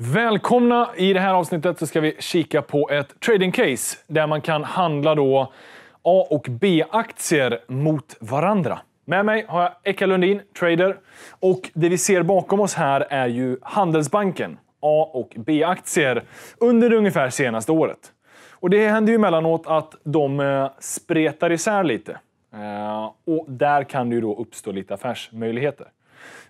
Välkomna! I det här avsnittet så ska vi kika på ett trading case där man kan handla då A och B-aktier mot varandra. Med mig har jag Eka Lundin, trader. Och det vi ser bakom oss här är ju Handelsbanken, A och B-aktier, under ungefär senaste året. Och det händer ju emellanåt att de eh, spretar isär lite. Eh, och där kan det ju då uppstå lite affärsmöjligheter.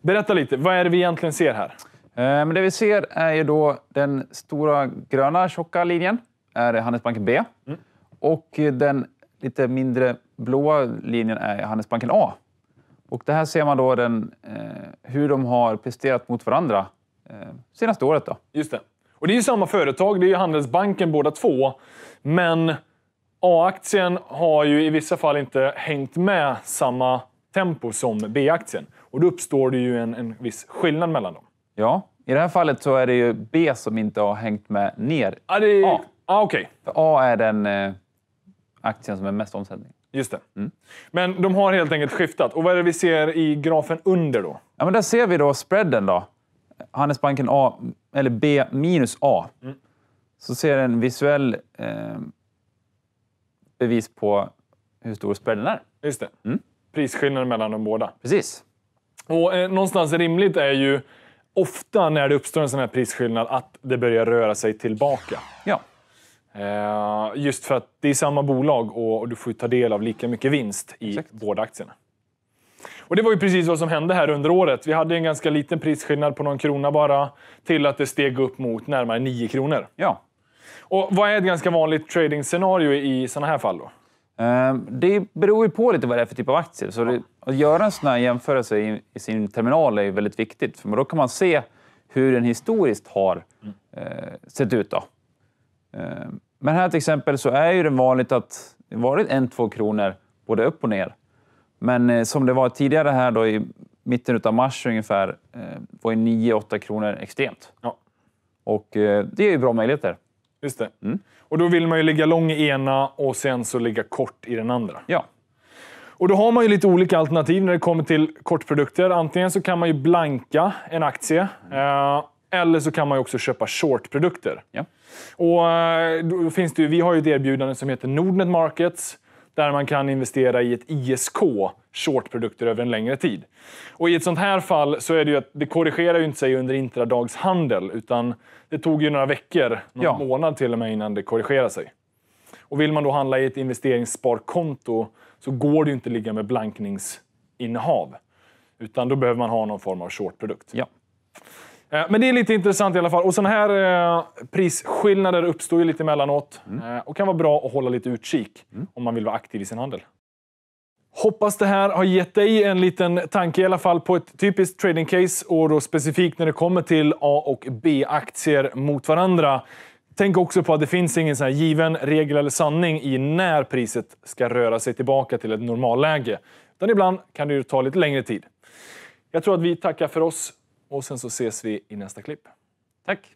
Berätta lite, vad är det vi egentligen ser här? Eh, men det vi ser är ju då den stora gröna tjocka linjen, är Handelsbanken B. Mm. Och den lite mindre blåa linjen är Handelsbanken A. Och det här ser man då den, eh, hur de har presterat mot varandra eh, senaste året. Då. Just det. Och det är ju samma företag, det är ju Handelsbanken båda två. Men A-aktien har ju i vissa fall inte hängt med samma tempo som B-aktien. Och då uppstår det ju en, en viss skillnad mellan dem. Ja, i det här fallet så är det ju B som inte har hängt med ner ah, det... A. Ah, okay. För A är den eh, aktien som är mest omsättning. Just det. Mm. Men de har helt enkelt skiftat. Och vad är det vi ser i grafen under då? Ja, men där ser vi då spreaden. Då. Handelsbanken A, eller B minus A. Mm. Så ser en visuell eh, bevis på hur stor spreaden är. Just det. Mm. Prisskillnaden mellan de båda. Precis. Och eh, någonstans rimligt är ju ofta när det uppstår en sån här prisskillnad att det börjar röra sig tillbaka. Ja. Eh, just för att det är samma bolag och du får ta del av lika mycket vinst i Exakt. båda aktierna. Och det var ju precis vad som hände här under året. Vi hade en ganska liten prisskillnad på någon krona bara till att det steg upp mot närmare 9 kronor. Ja. Och vad är ett ganska vanligt trading-scenario i sådana här fall? då? Ehm, det beror ju på lite vad det är för typ av aktier. Så att göra en sån här jämförelse i, sin terminal är ju väldigt viktigt. För då kan man se hur den historiskt har mm. eh, sett ut. Då. Ehm, men här till exempel så är ju den vanligt att det varit en, två kronor både upp och ner. Men eh, som det var tidigare här då i mitten av mars ungefär eh, var ju 9-8 kronor extremt. Ja. Och det är ju bra möjligheter. Just det. Mm. Och då vill man ju ligga lång i ena och sen så ligga kort i den andra. Ja. Och då har man ju lite olika alternativ när det kommer till kortprodukter. Antingen så kan man ju blanka en aktie. Eh, eller så kan man ju också köpa shortprodukter. Ja. Och eh, då finns det ju, vi har ju ett erbjudande som heter Nordnet Markets där man kan investera i ett ISK shortprodukter över en längre tid. Och I ett sånt här fall så är det ju att det korrigerar ju inte sig under intradagshandel utan det tog ju några veckor, någon ja. månad till och med, innan det korrigerade sig. Och Vill man då handla i ett investeringssparkonto så går det ju inte att ligga med blankningsinnehav. Utan då behöver man ha någon form av shortprodukt. Ja. Eh, men det är lite intressant i alla fall. Och sådana här eh, prisskillnader uppstår ju lite emellanåt mm. Eh, och kan vara bra att hålla lite utkik mm. om man vill vara aktiv i sin handel. Hoppas det här har gett dig en liten tanke i alla fall på ett typiskt tradingcase och då specifikt när det kommer till A och B-aktier mot varandra. Tänk också på att det finns ingen sån given regel eller sanning i när priset ska röra sig tillbaka till ett normalläge. Utan ibland kan det ju ta lite längre tid. Jag tror att vi tackar för oss och sen så ses vi i nästa klipp. Tack!